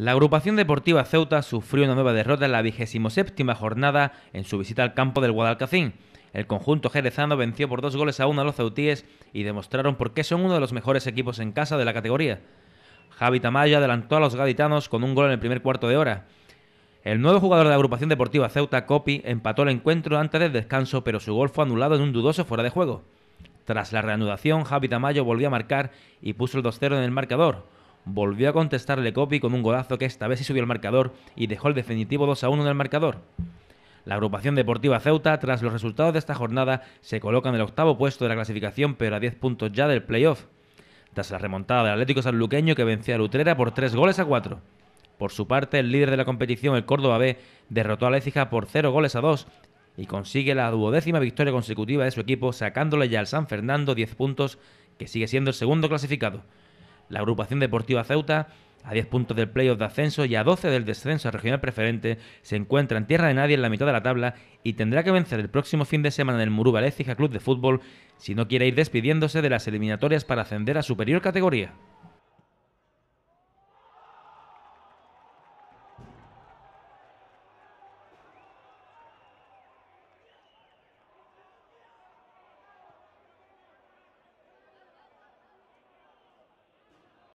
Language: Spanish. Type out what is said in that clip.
La agrupación deportiva Ceuta sufrió una nueva derrota en la 27 jornada en su visita al campo del Guadalcacín. El conjunto jerezano venció por dos goles a uno a los ceutíes y demostraron por qué son uno de los mejores equipos en casa de la categoría. Javi Tamayo adelantó a los gaditanos con un gol en el primer cuarto de hora. El nuevo jugador de la agrupación deportiva Ceuta, Copi, empató el encuentro antes del descanso, pero su gol fue anulado en un dudoso fuera de juego. Tras la reanudación, Javi Tamayo volvió a marcar y puso el 2-0 en el marcador volvió a contestarle Copy con un godazo que esta vez sí subió el marcador y dejó el definitivo 2 a 1 en el marcador. La agrupación deportiva Ceuta, tras los resultados de esta jornada, se coloca en el octavo puesto de la clasificación, pero a 10 puntos ya del playoff. Tras la remontada del Atlético Sanluqueño que venció a Lutrera por 3 goles a 4. Por su parte, el líder de la competición, el Córdoba B, derrotó a Lecija por 0 goles a 2 y consigue la duodécima victoria consecutiva de su equipo, sacándole ya al San Fernando 10 puntos, que sigue siendo el segundo clasificado la agrupación deportiva Ceuta, a 10 puntos del playoff de ascenso y a 12 del descenso regional preferente, se encuentra en tierra de nadie en la mitad de la tabla y tendrá que vencer el próximo fin de semana en el Muruba Club de Fútbol si no quiere ir despidiéndose de las eliminatorias para ascender a superior categoría.